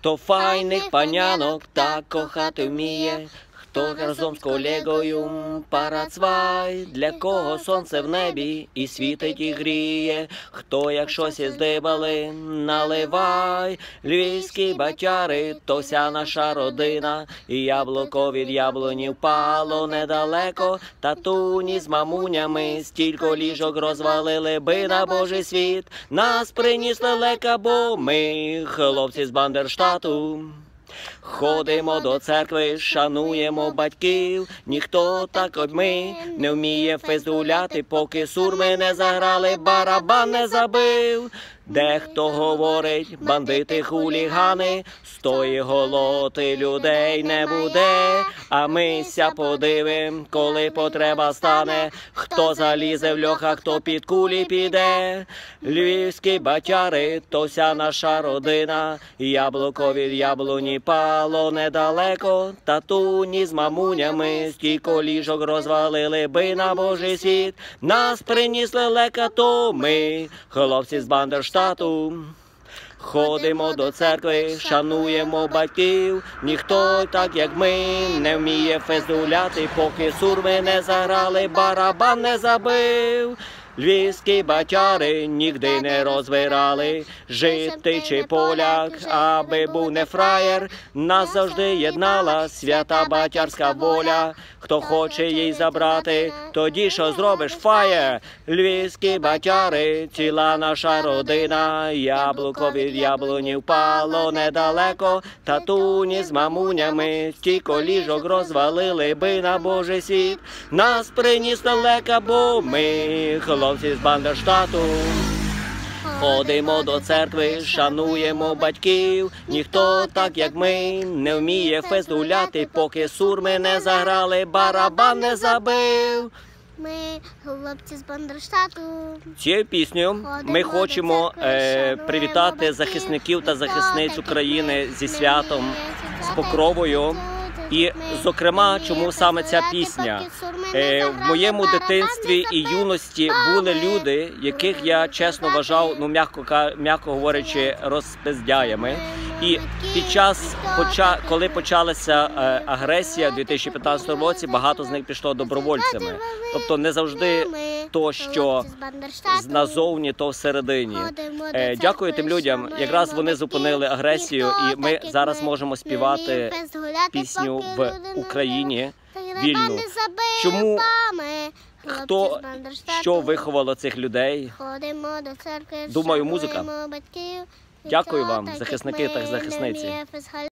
Хто файних панянок так кохати вміє, хто разом з колегою парацвай, для кого сонце в небі і світить, і гріє, хто як щось здибали, наливай, львівські батяри, то вся наша родина, і яблуко від яблуні впало недалеко, татуні з мамунями, стільки ліжок розвалили, би на Божий світ, нас приніс лелека, бо ми, хлопці з Бандерштату. Ходимо до церкви, шануємо батьків, ніхто так от ми не вміє фезуляти, поки сурми не заграли, барабан не забив. Дехто говорить, бандити, хулігани, стої голоти людей не буде. А ми ся подивим, коли потреба стане. Хто залізе в льоха, хто під кулі піде. Львівські батяри, то вся наша родина. Яблуко від яблуні пало недалеко. Татуні з мамунями, стійко ліжок розвалили би на божий світ. Нас принісли лекато ми, хлопці з бандерштату штату. Ходимо до церкви, шануємо батьків, ніхто, так як ми, не вміє фезуляти, поки сурми не заграли, барабан не забив. Львівські батяри нігди не розбирали. жити чи поляк, аби був не фраєр, нас завжди єднала свята батярська воля, хто хоче їй забрати. Тоді що зробиш фає, львівські батяри, ціла наша родина, яблуко від яблуні впало недалеко, татуні з мамунями, стіко ліжок розвалили би на Божий світ. Нас приніс далека, бо ми хлопці з Бандерштату. Ходимо до церкви, шануємо батьків. Ніхто, так як ми, не вміє фестуляти, поки сурми не заграли, барабан не забив. Ми хлопці з Бандерштату. Цією пісню ми хочемо е, привітати захисників та захисниць України зі святом з покровою. І, зокрема, чому саме ця пісня? Е, в моєму дитинстві і юності були люди, яких я чесно вважав, ну м'яко м'яко говорячи, розпиздяями. І під час коли почалася е, агресія у 2015 році, багато з них пішло добровольцями, тобто не завжди. То, що назовні, то всередині. Е, дякую тим людям. Якраз вони зупинили агресію, і ми зараз можемо співати пісню в Україні вільну. Чому хто що виховало цих людей? Думаю, музика. Дякую вам, захисники та захисниці.